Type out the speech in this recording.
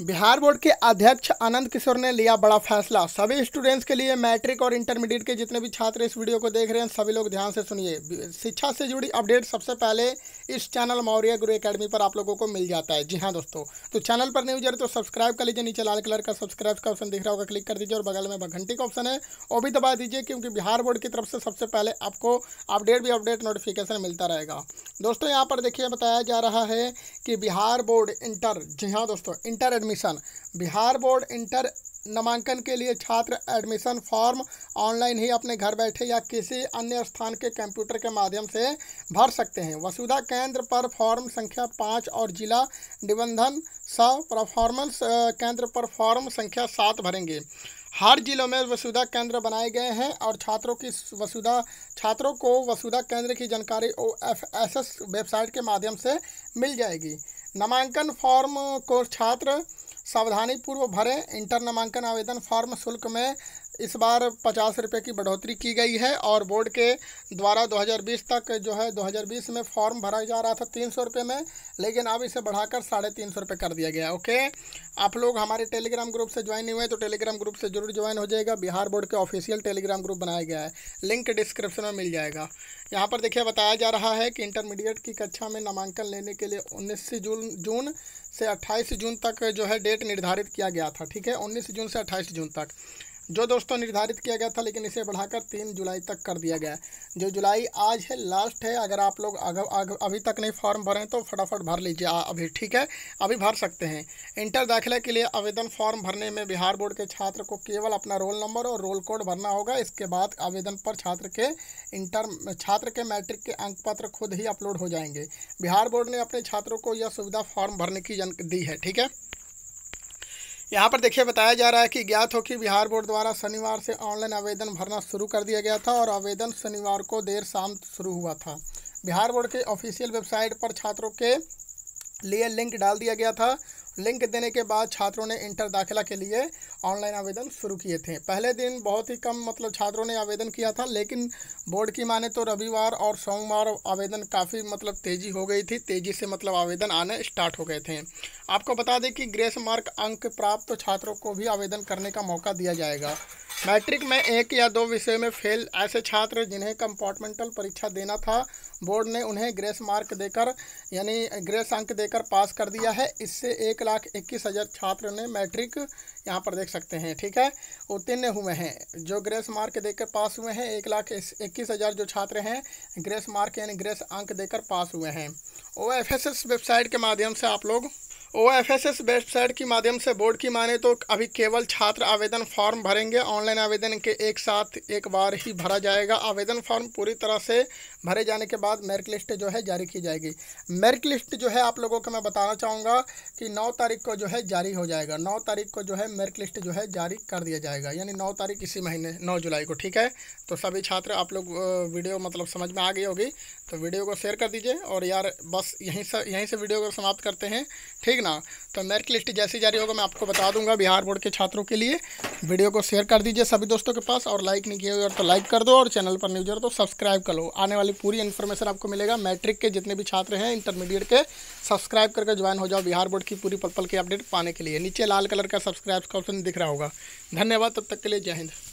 Bihar board के अध्यक्ष आनंद किशोर ने लिया बड़ा फैसला सभी स्टूडेंट्स के लिए मैट्रिक और इंटरमीडिएट के जितने भी छात्र इस वीडियो को देख रहे हैं सभी लोग ध्यान से सुनिए शिक्षा से जुड़ी अपडेट सबसे पहले इस चैनल मौर्य गुरु एकेडमी पर आप लोगों को मिल जाता है जी हाँ दोस्तों तो चैनल पर नहीं है तो सब्सक्राइब कर लीजिए नीचे लाल कलर का सब्सक्राइब का ऑप्शन दिख रहा होगा क्लिक कर दीजिए और बगल में घंटी का ऑप्शन है वो भी दबा दीजिए क्योंकि बिहार बोर्ड की तरफ से सबसे पहले आपको अपडेट भी अपडेट नोटिफिकेशन मिलता रहेगा दोस्तों यहाँ पर देखिए बताया जा रहा है कि बिहार बोर्ड इंटर जी हाँ दोस्तों inter admission Bihar board inter नामांकन के लिए छात्र एडमिशन फॉर्म ऑनलाइन ही अपने घर बैठे या किसी अन्य स्थान के कंप्यूटर के माध्यम से भर सकते हैं वसुधा केंद्र पर फॉर्म संख्या पाँच और जिला निबंधन स परफॉर्मेंस केंद्र पर फॉर्म संख्या सात भरेंगे हर जिलों में वसुधा केंद्र बनाए गए हैं और छात्रों की वसुधा छात्रों को वसुधा केंद्र की जानकारी O F S S website के माध्यम से मिल जाएगी नामांकन फॉर्म को छात्र सावधानी पूर्व भरें इंटर नामांकन आवेदन फॉर्म शुल्क में इस बार पचास रुपये की बढ़ोतरी की गई है और बोर्ड के द्वारा 2020 तक जो है 2020 में फॉर्म भरा जा रहा था तीन सौ रुपये में लेकिन अब इसे बढ़ाकर साढ़े तीन सौ रुपये कर दिया गया ओके आप लोग हमारे टेलीग्राम ग्रुप से ज्वाइन नहीं हुए तो टेलीग्राम ग्रुप से जरूर ज्वाइन हो जाएगा बिहार बोर्ड के ऑफिशियल टेलीग्राम ग्रुप बनाया गया है लिंक डिस्क्रिप्शन में मिल जाएगा यहाँ पर देखिए बताया जा रहा है कि इंटरमीडिएट की कक्षा में नामांकन लेने के लिए उन्नीस जून जून से अट्ठाईस जून तक जो है डेट निर्धारित किया गया था ठीक है उन्नीस जून से अट्ठाईस जून तक जो दोस्तों निर्धारित किया गया था लेकिन इसे बढ़ाकर तीन जुलाई तक कर दिया गया जो जुलाई आज है लास्ट है अगर आप लोग अग, अग, अभी तक नहीं फॉर्म भरें तो फटाफट भर लीजिए अभी ठीक है अभी भर सकते हैं इंटर दाखिले के लिए आवेदन फॉर्म भरने में बिहार बोर्ड के छात्र को केवल अपना रोल नंबर और रोल कोड भरना होगा इसके बाद आवेदन पर छात्र के इंटर छात्र के मैट्रिक के अंक पत्र खुद ही अपलोड हो जाएंगे बिहार बोर्ड ने अपने छात्रों को यह सुविधा फॉर्म भरने की दी है ठीक है यहाँ पर देखिए बताया जा रहा है कि ज्ञात हो कि बिहार बोर्ड द्वारा शनिवार से ऑनलाइन आवेदन भरना शुरू कर दिया गया था और आवेदन शनिवार को देर शाम शुरू हुआ था बिहार बोर्ड के ऑफिशियल वेबसाइट पर छात्रों के लिए लिंक डाल दिया गया था लिंक देने के बाद छात्रों ने इंटर दाखिला के लिए ऑनलाइन आवेदन शुरू किए थे पहले दिन बहुत ही कम मतलब छात्रों ने आवेदन किया था लेकिन बोर्ड की माने तो रविवार और सोमवार आवेदन काफ़ी मतलब तेज़ी हो गई थी तेज़ी से मतलब आवेदन आने स्टार्ट हो गए थे आपको बता दें कि ग्रेस मार्क अंक प्राप्त तो छात्रों को भी आवेदन करने का मौका दिया जाएगा मैट्रिक में एक या दो विषय में फेल ऐसे छात्र जिन्हें कंपार्टमेंटल परीक्षा देना था बोर्ड ने उन्हें ग्रेस मार्क देकर यानी ग्रेस अंक देकर पास कर दिया है इससे एक लाख इक्कीस हज़ार छात्र ने मैट्रिक यहाँ पर देख सकते हैं ठीक है उत्तीर्ण हुए हैं जो ग्रेस मार्क देकर पास हुए हैं एक लाख इक्कीस हज़ार जो छात्र हैं ग्रेस मार्क यानी ग्रेस अंक देकर पास हुए हैं ओ एफ वेबसाइट के माध्यम से आप लोग ओएफएसएस वेबसाइट के माध्यम से बोर्ड की माने तो अभी केवल छात्र आवेदन फॉर्म भरेंगे ऑनलाइन आवेदन के एक साथ एक बार ही भरा जाएगा आवेदन फॉर्म पूरी तरह से भरे जाने के बाद मेरिट लिस्ट जो है जारी की जाएगी मेरिट लिस्ट जो है आप लोगों को मैं बताना चाहूँगा कि नौ तारीख को जो है जारी हो जाएगा नौ तारीख को जो है मेरिट लिस्ट जो है जारी कर दिया जाएगा यानी नौ तारीख इसी महीने नौ जुलाई को ठीक है तो सभी छात्र आप लोग वीडियो मतलब समझ में आ गई होगी तो वीडियो को शेयर कर दीजिए और यार बस यहीं से यहीं से वीडियो को समाप्त करते हैं ठीक ना तो मेरिट लिस्ट जैसे जारी होगा मैं आपको बता दूंगा बिहार बोर्ड के छात्रों के लिए वीडियो को शेयर कर दीजिए सभी दोस्तों के पास और लाइक नहीं किया तो लाइक कर दो और चैनल पर न्यूज हो तो सब्सक्राइब कर लो आने वाली पूरी इन्फॉर्मेशन आपको मिलेगा मैट्रिक के जितने भी छात्र हैं इंटरमीडिएट के सब्सक्राइब करके ज्वाइन हो जाओ बिहार बोर्ड की पूरी पल पल की अपडेट पाने के लिए नीचे लाल कलर का सब्सक्राइब का ऑप्शन दिख रहा होगा धन्यवाद तब तक के लिए जय हिंद